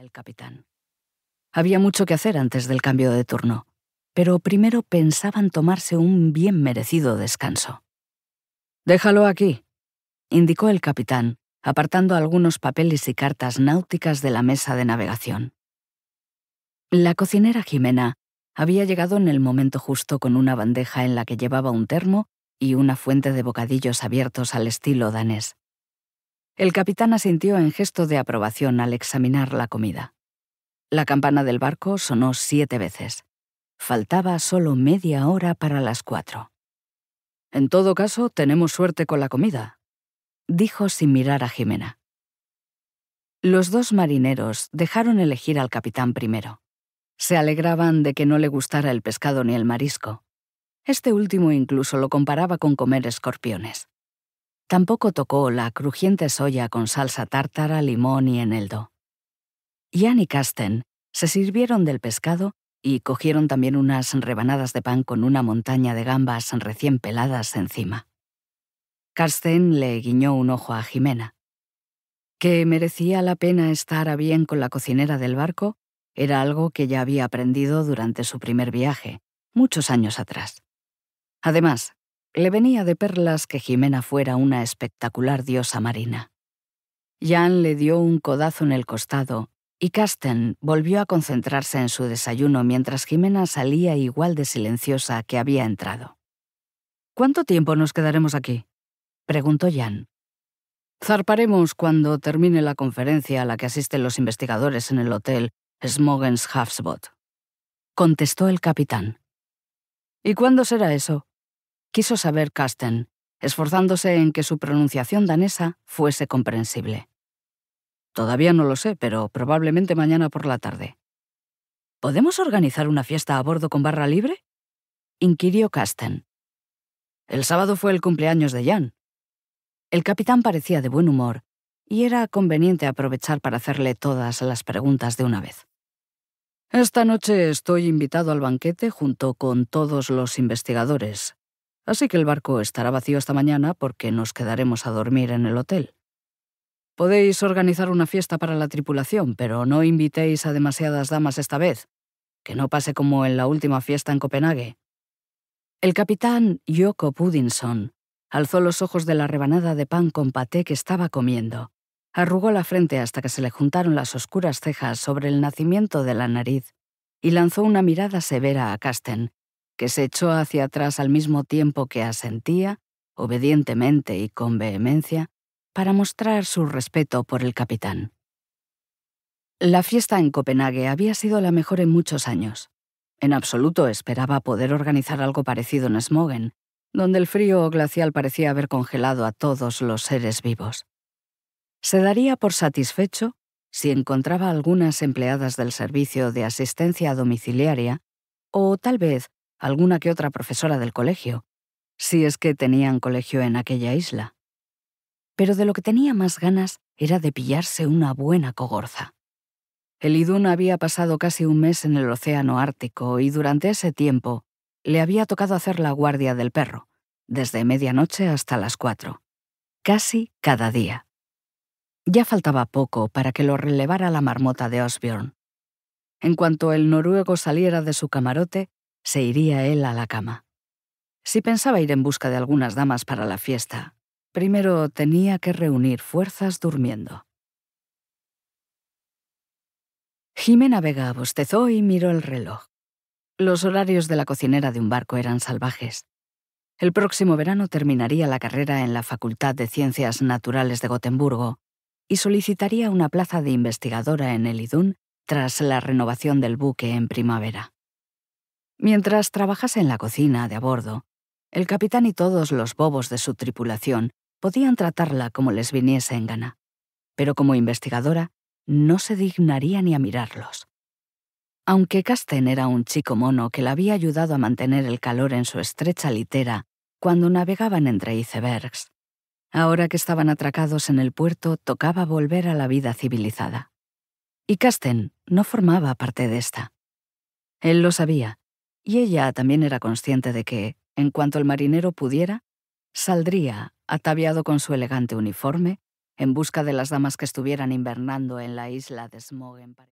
el capitán. Había mucho que hacer antes del cambio de turno, pero primero pensaban tomarse un bien merecido descanso. Déjalo aquí, indicó el capitán, apartando algunos papeles y cartas náuticas de la mesa de navegación. La cocinera Jimena había llegado en el momento justo con una bandeja en la que llevaba un termo y una fuente de bocadillos abiertos al estilo danés. El capitán asintió en gesto de aprobación al examinar la comida. La campana del barco sonó siete veces. Faltaba solo media hora para las cuatro. En todo caso, tenemos suerte con la comida, dijo sin mirar a Jimena. Los dos marineros dejaron elegir al capitán primero. Se alegraban de que no le gustara el pescado ni el marisco. Este último incluso lo comparaba con comer escorpiones. Tampoco tocó la crujiente soya con salsa tártara, limón y eneldo. Jan y Karsten se sirvieron del pescado y cogieron también unas rebanadas de pan con una montaña de gambas recién peladas encima. Karsten le guiñó un ojo a Jimena. Que merecía la pena estar a bien con la cocinera del barco era algo que ya había aprendido durante su primer viaje, muchos años atrás. Además, le venía de perlas que Jimena fuera una espectacular diosa marina. Jan le dio un codazo en el costado y Kasten volvió a concentrarse en su desayuno mientras Jimena salía igual de silenciosa que había entrado. ¿Cuánto tiempo nos quedaremos aquí? preguntó Jan. Zarparemos cuando termine la conferencia a la que asisten los investigadores en el hotel Smogens contestó el capitán. ¿Y cuándo será eso? quiso saber Casten, esforzándose en que su pronunciación danesa fuese comprensible. Todavía no lo sé, pero probablemente mañana por la tarde. ¿Podemos organizar una fiesta a bordo con barra libre? inquirió Casten. El sábado fue el cumpleaños de Jan. El capitán parecía de buen humor y era conveniente aprovechar para hacerle todas las preguntas de una vez. Esta noche estoy invitado al banquete junto con todos los investigadores, así que el barco estará vacío esta mañana porque nos quedaremos a dormir en el hotel. Podéis organizar una fiesta para la tripulación, pero no invitéis a demasiadas damas esta vez, que no pase como en la última fiesta en Copenhague. El capitán Yoko Pudinson alzó los ojos de la rebanada de pan con paté que estaba comiendo, arrugó la frente hasta que se le juntaron las oscuras cejas sobre el nacimiento de la nariz y lanzó una mirada severa a Casten, que se echó hacia atrás al mismo tiempo que asentía, obedientemente y con vehemencia, para mostrar su respeto por el capitán. La fiesta en Copenhague había sido la mejor en muchos años. En absoluto esperaba poder organizar algo parecido en Smoggen, donde el frío glacial parecía haber congelado a todos los seres vivos. Se daría por satisfecho si encontraba algunas empleadas del servicio de asistencia domiciliaria o tal vez alguna que otra profesora del colegio, si es que tenían colegio en aquella isla. Pero de lo que tenía más ganas era de pillarse una buena cogorza. El idún había pasado casi un mes en el Océano Ártico y durante ese tiempo le había tocado hacer la guardia del perro, desde medianoche hasta las cuatro, casi cada día. Ya faltaba poco para que lo relevara la marmota de Osbjorn. En cuanto el noruego saliera de su camarote, se iría él a la cama. Si pensaba ir en busca de algunas damas para la fiesta, primero tenía que reunir fuerzas durmiendo. Jimena Vega bostezó y miró el reloj. Los horarios de la cocinera de un barco eran salvajes. El próximo verano terminaría la carrera en la Facultad de Ciencias Naturales de Gotemburgo y solicitaría una plaza de investigadora en el IDUN tras la renovación del buque en primavera. Mientras trabajase en la cocina de a bordo, el capitán y todos los bobos de su tripulación podían tratarla como les viniese en gana, pero como investigadora no se dignaría ni a mirarlos. Aunque Casten era un chico mono que la había ayudado a mantener el calor en su estrecha litera cuando navegaban entre icebergs, ahora que estaban atracados en el puerto tocaba volver a la vida civilizada. Y Casten no formaba parte de esta. Él lo sabía, y ella también era consciente de que, en cuanto el marinero pudiera, saldría, ataviado con su elegante uniforme, en busca de las damas que estuvieran invernando en la isla de Smog en París.